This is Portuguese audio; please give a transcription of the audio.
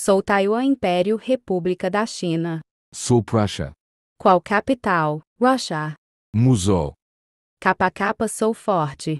Sou Taiwan Império República da China. Sou Prussia. Qual capital? Russia. Muzhou. Capa capa sou forte.